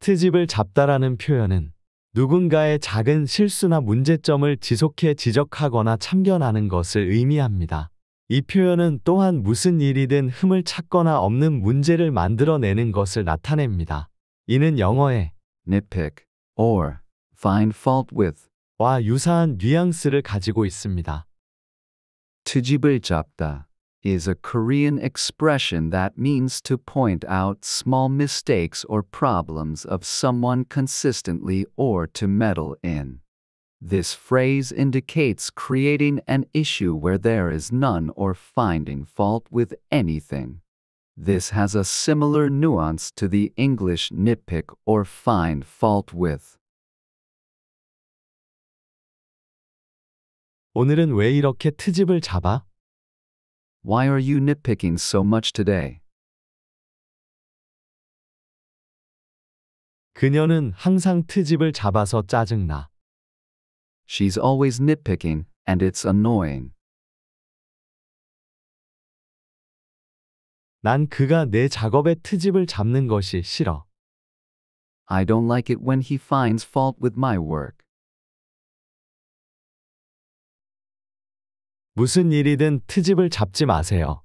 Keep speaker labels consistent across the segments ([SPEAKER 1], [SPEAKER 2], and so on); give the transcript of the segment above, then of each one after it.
[SPEAKER 1] 트집을 잡다라는 표현은 누군가의 작은
[SPEAKER 2] 실수나 문제점을 지속해 지적하거나 참견하는 것을 의미합니다. 이 표현은 또한 무슨 일이든 흠을 찾거나 없는 문제를 만들어내는 것을 나타냅니다. 이는 영어의 nitpick or find fault with 와 유사한 뉘앙스를 가지고 있습니다. 트집을 잡다 is a Korean expression that means to point out small mistakes or problems of someone consistently or to meddle in. This phrase indicates creating an issue where there is none or finding fault with anything. This has a similar nuance to the
[SPEAKER 1] English nitpick or find fault with. 오늘은 왜 이렇게 트집을 잡아? Why are you nitpicking so much today? 그녀는 항상 트집을 잡아서 짜증나. She's always nitpicking, and it's annoying. 난 그가 내 작업에 트집을 잡는 것이 싫어. I don't like it when he finds fault with my work. 무슨 일이든 트집을 잡지 마세요.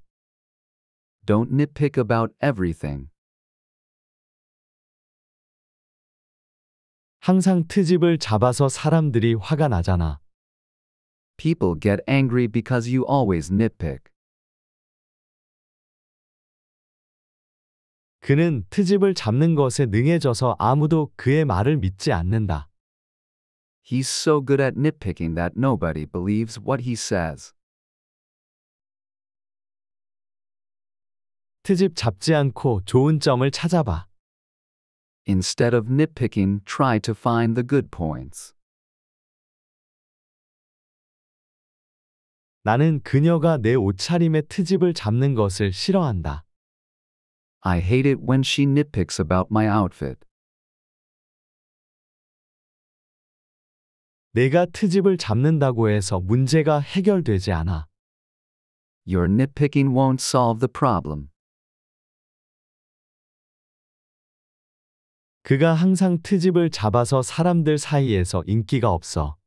[SPEAKER 1] Don't nitpick about everything. 항상 트집을 잡아서 사람들이 화가 나잖아. People get angry because you always nitpick. 그는 트집을 잡는 것에 능해져서 아무도 그의 말을 믿지 않는다. He's so good at nitpicking that nobody believes what he says. 트집 잡지 않고 좋은 점을 찾아봐. Instead of nitpicking, try to find the good points. 나는 그녀가 내 옷차림의 트집을 잡는 것을 싫어한다. I hate it when she nitpicks about my outfit. 내가 트집을 잡는다고 해서 문제가 해결되지 않아. Your nitpicking won't solve the problem. 그가 항상 트집을 잡아서 사람들 사이에서 인기가 없어.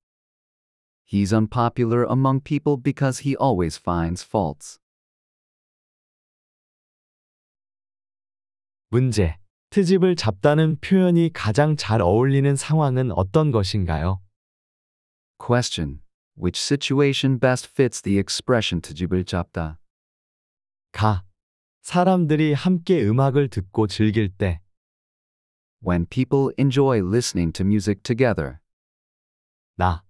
[SPEAKER 1] He's unpopular among people because he always finds faults. 문제. 트집을 잡다는 표현이 가장 잘 어울리는 상황은 어떤 것인가요?
[SPEAKER 2] Question. Which situation best fits the expression to 집을 잡다?
[SPEAKER 1] 가. 사람들이 함께 음악을 듣고 즐길 때. When people enjoy listening to music together.
[SPEAKER 2] 나.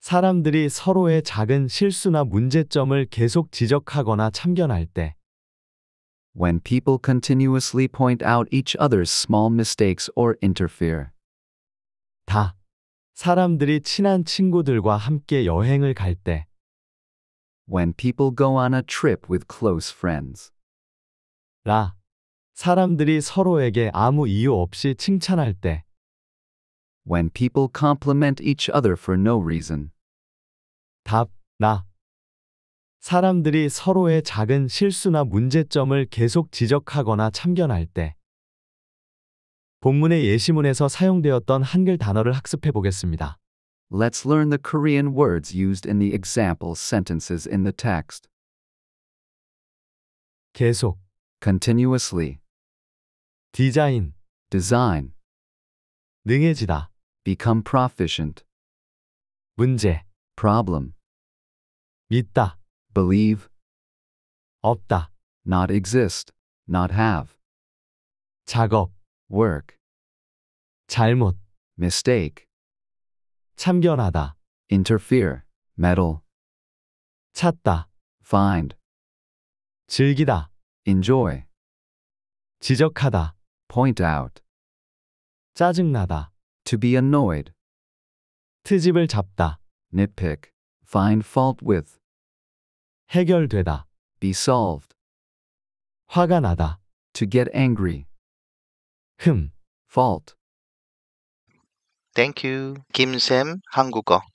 [SPEAKER 2] 사람들이 서로의 작은 실수나 문제점을 계속 지적하거나 참견할 때. When people continuously point out each other's small mistakes or interfere. 다. 사람들이 친한 친구들과 함께 여행을 갈 때. When people go on a trip with close friends. 라. 사람들이 서로에게 아무 이유 없이 칭찬할 때. When people compliment each other for no reason. 답. 나. 사람들이 서로의 작은 실수나 문제점을 계속 지적하거나 참견할 때. 본문의 예시문에서 사용되었던 한글 단어를 학습해 보겠습니다. Let's
[SPEAKER 1] learn the Korean words used in the example sentences in the text. 계속 continuously 디자인 design 능해지다 become proficient 문제 problem 믿다 believe 없다 not exist not have 작업 work 잘못 mistake 참견하다 interfere meddle 찾다 find 즐기다 enjoy 지적하다 point out 짜증나다 to be annoyed 트집을 잡다 nitpick find fault with 해결되다 be solved 화가 나다 to get angry 흠, hmm. fault. Thank you. Kim Sam, 한국어